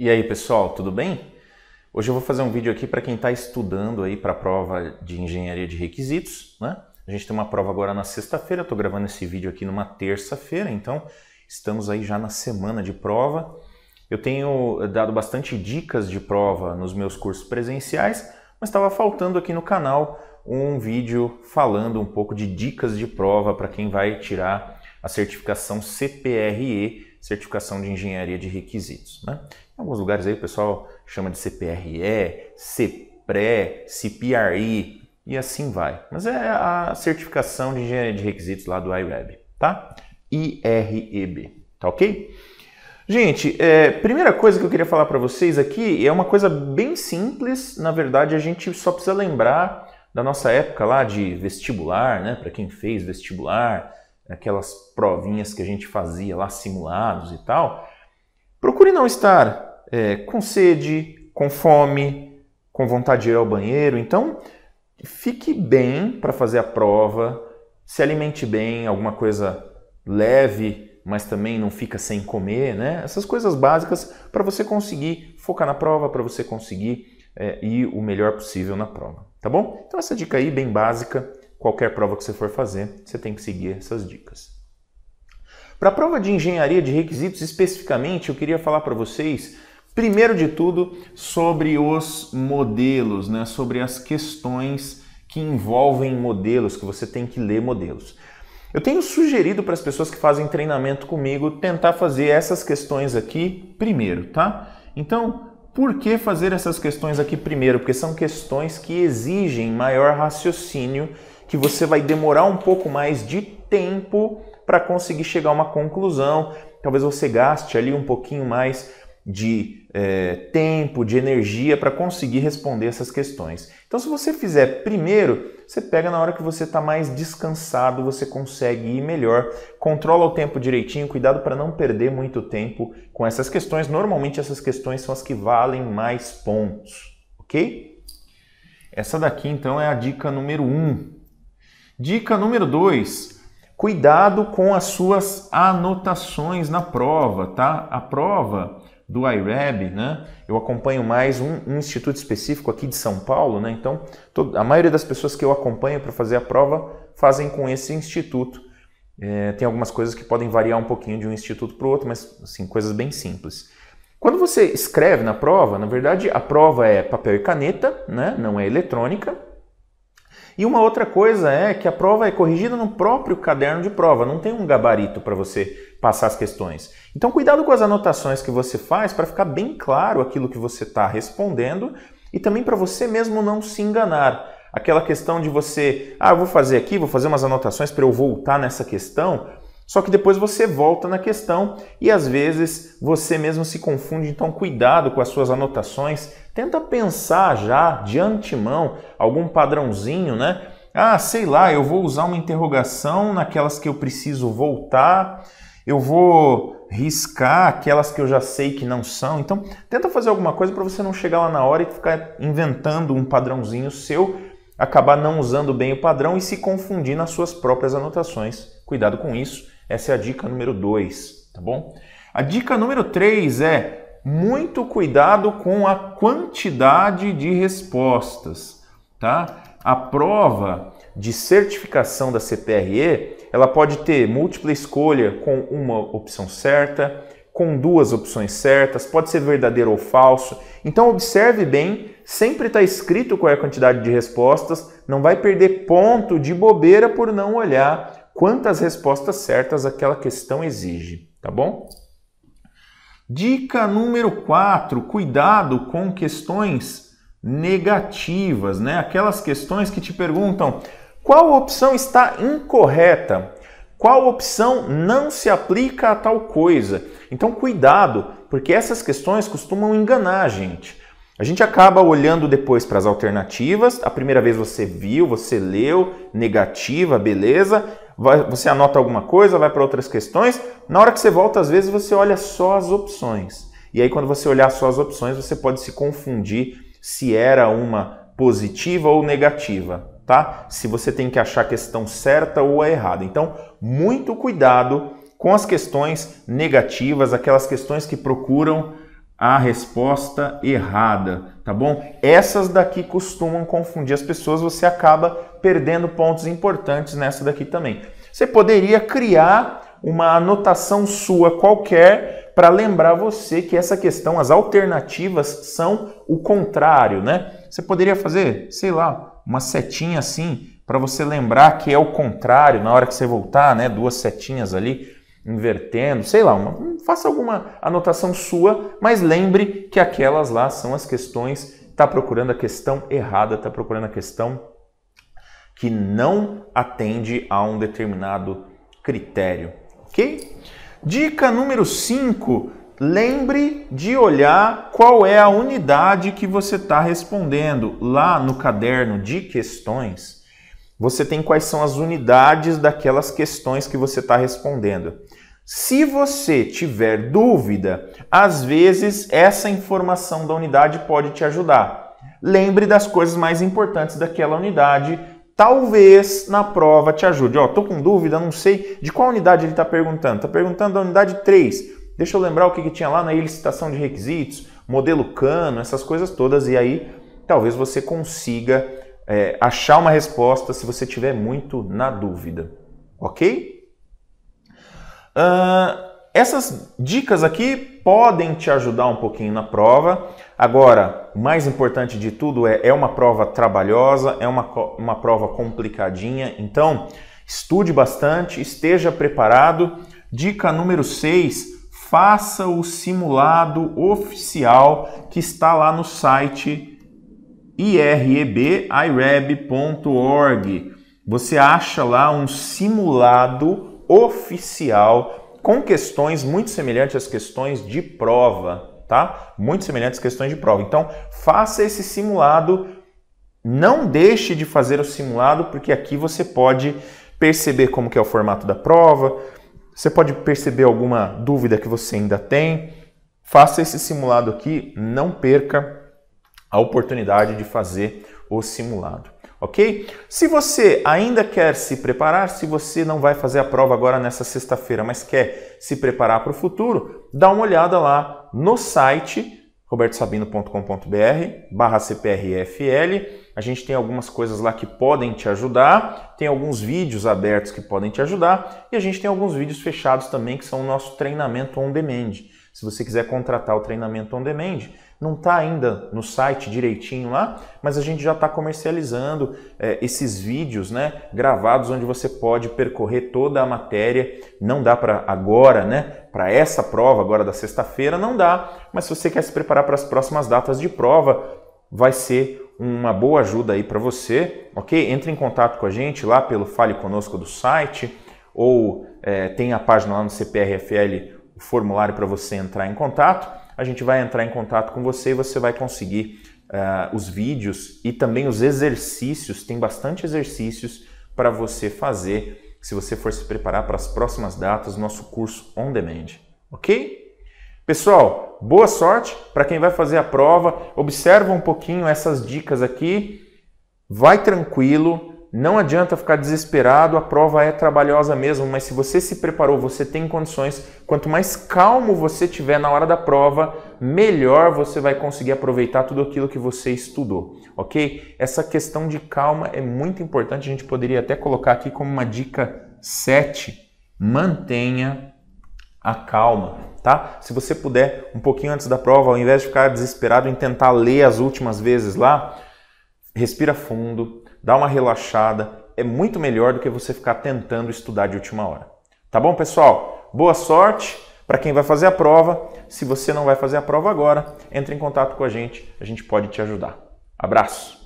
E aí, pessoal, tudo bem? Hoje eu vou fazer um vídeo aqui para quem está estudando aí para a prova de engenharia de requisitos, né? A gente tem uma prova agora na sexta-feira, estou gravando esse vídeo aqui numa terça-feira, então estamos aí já na semana de prova. Eu tenho eh, dado bastante dicas de prova nos meus cursos presenciais, mas estava faltando aqui no canal um vídeo falando um pouco de dicas de prova para quem vai tirar a certificação CPRE certificação de engenharia de requisitos. Né? Em alguns lugares aí o pessoal chama de CPRE, CPRE, CPRI e assim vai. Mas é a certificação de engenharia de requisitos lá do IREB, tá? IREB, tá ok? Gente, é, primeira coisa que eu queria falar para vocês aqui é uma coisa bem simples, na verdade a gente só precisa lembrar da nossa época lá de vestibular, né? Para quem fez vestibular, aquelas provinhas que a gente fazia lá, simulados e tal, procure não estar é, com sede, com fome, com vontade de ir ao banheiro. Então, fique bem para fazer a prova, se alimente bem, alguma coisa leve, mas também não fica sem comer, né? Essas coisas básicas para você conseguir focar na prova, para você conseguir é, ir o melhor possível na prova, tá bom? Então essa dica aí bem básica qualquer prova que você for fazer, você tem que seguir essas dicas. Para a prova de engenharia de requisitos especificamente, eu queria falar para vocês, primeiro de tudo, sobre os modelos, né? sobre as questões que envolvem modelos, que você tem que ler modelos. Eu tenho sugerido para as pessoas que fazem treinamento comigo tentar fazer essas questões aqui primeiro, tá? Então, por que fazer essas questões aqui primeiro? Porque são questões que exigem maior raciocínio que você vai demorar um pouco mais de tempo para conseguir chegar a uma conclusão. Talvez você gaste ali um pouquinho mais de é, tempo, de energia para conseguir responder essas questões. Então, se você fizer primeiro, você pega na hora que você está mais descansado, você consegue ir melhor, controla o tempo direitinho, cuidado para não perder muito tempo com essas questões. Normalmente, essas questões são as que valem mais pontos, ok? Essa daqui, então, é a dica número 1. Um. Dica número 2. Cuidado com as suas anotações na prova, tá? A prova do IREB, né? Eu acompanho mais um, um, instituto específico aqui de São Paulo, né? Então, a maioria das pessoas que eu acompanho para fazer a prova fazem com esse instituto. É, tem algumas coisas que podem variar um pouquinho de um instituto para o outro, mas assim, coisas bem simples. Quando você escreve na prova, na verdade a prova é papel e caneta, né? não é eletrônica. E uma outra coisa é que a prova é corrigida no próprio caderno de prova, não tem um gabarito para você passar as questões. Então, cuidado com as anotações que você faz para ficar bem claro aquilo que você está respondendo e também para você mesmo não se enganar. Aquela questão de você, ah, vou fazer aqui, vou fazer umas anotações para eu voltar nessa questão. Só que depois você volta na questão e às vezes você mesmo se confunde, então cuidado com as suas anotações. Tenta pensar já de antemão algum padrãozinho, né? Ah, sei lá, eu vou usar uma interrogação naquelas que eu preciso voltar, eu vou riscar aquelas que eu já sei que não são. Então, tenta fazer alguma coisa para você não chegar lá na hora e ficar inventando um padrãozinho seu, acabar não usando bem o padrão e se confundir nas suas próprias anotações. Cuidado com isso essa é a dica número 2, tá bom? A dica número 3 é muito cuidado com a quantidade de respostas, tá? A prova de certificação da CPRE, ela pode ter múltipla escolha com uma opção certa, com duas opções certas, pode ser verdadeiro ou falso. Então observe bem, sempre está escrito qual é a quantidade de respostas, não vai perder ponto de bobeira por não olhar quantas respostas certas aquela questão exige, tá bom? Dica número 4, cuidado com questões negativas, né? Aquelas questões que te perguntam qual opção está incorreta, qual opção não se aplica a tal coisa. Então cuidado, porque essas questões costumam enganar a gente. A gente acaba olhando depois para as alternativas. A primeira vez você viu, você leu, negativa, beleza vai, você anota alguma coisa, vai para outras questões. Na hora que você volta, às vezes você olha só as opções. E aí, quando você olhar só as opções, você pode se confundir se era uma positiva ou negativa, tá? Se você tem que achar a questão certa ou a errada. Então, muito cuidado com as questões negativas, aquelas questões que procuram a resposta errada, tá bom? Essas daqui costumam confundir as pessoas, você acaba perdendo pontos importantes nessa daqui também. Você poderia criar uma anotação sua qualquer para lembrar você que essa questão, as alternativas são o contrário, né? Você poderia fazer, sei lá, uma setinha assim para você lembrar que é o contrário na hora que você voltar, né? Duas setinhas ali invertendo, sei lá, uma, faça alguma anotação sua, mas lembre que aquelas lá são as questões, está procurando a questão errada, está procurando a questão que não atende a um determinado critério, ok? Dica número 5, lembre de olhar qual é a unidade que você está respondendo. Lá no caderno de questões, você tem quais são as unidades daquelas questões que você está respondendo. Se você tiver dúvida, às vezes essa informação da unidade pode te ajudar. Lembre das coisas mais importantes daquela unidade, talvez na prova te ajude. Ó, tô com dúvida, não sei de qual unidade ele está perguntando. Está perguntando da unidade 3. Deixa eu lembrar o que, que tinha lá na licitação de requisitos, modelo cano, essas coisas todas, e aí talvez você consiga é, achar uma resposta se você tiver muito na dúvida, ok? Uh, essas dicas aqui podem te ajudar um pouquinho na prova. Agora, o mais importante de tudo é, é uma prova trabalhosa, é uma, uma prova complicadinha, então estude bastante, esteja preparado. Dica número 6, faça o simulado oficial que está lá no site irebireb.org. Você acha lá um simulado oficial com questões muito semelhantes às questões de prova, tá? Muito semelhantes às questões de prova. Então, faça esse simulado. Não deixe de fazer o simulado, porque aqui você pode perceber como que é o formato da prova, você pode perceber alguma dúvida que você ainda tem. Faça esse simulado aqui, não perca a oportunidade de fazer o simulado. Ok? Se você ainda quer se preparar, se você não vai fazer a prova agora nessa sexta-feira, mas quer se preparar para o futuro, dá uma olhada lá no site robertosabino.com.br barra cprfl. A gente tem algumas coisas lá que podem te ajudar, tem alguns vídeos abertos que podem te ajudar e a gente tem alguns vídeos fechados também que são o nosso treinamento on demand. Se você quiser contratar o treinamento on demand, não está ainda no site direitinho lá, mas a gente já está comercializando é, esses vídeos né, gravados onde você pode percorrer toda a matéria. Não dá para agora, né? Para essa prova agora da sexta-feira, não dá. Mas se você quer se preparar para as próximas datas de prova, vai ser uma boa ajuda aí para você, ok? Entre em contato com a gente lá pelo Fale Conosco do site ou é, tem a página lá no CPRFL, o formulário para você entrar em contato a gente vai entrar em contato com você e você vai conseguir uh, os vídeos e também os exercícios. Tem bastante exercícios para você fazer se você for se preparar para as próximas datas do nosso curso on demand, ok? Pessoal, boa sorte para quem vai fazer a prova. Observa um pouquinho essas dicas aqui. Vai tranquilo, não adianta ficar desesperado, a prova é trabalhosa mesmo, mas se você se preparou, você tem condições, quanto mais calmo você tiver na hora da prova, melhor você vai conseguir aproveitar tudo aquilo que você estudou, ok? Essa questão de calma é muito importante, a gente poderia até colocar aqui como uma dica 7, mantenha a calma, tá? Se você puder, um pouquinho antes da prova, ao invés de ficar desesperado em tentar ler as últimas vezes lá, respira fundo, dá uma relaxada, é muito melhor do que você ficar tentando estudar de última hora. Tá bom, pessoal? Boa sorte para quem vai fazer a prova. Se você não vai fazer a prova agora, entre em contato com a gente, a gente pode te ajudar. Abraço!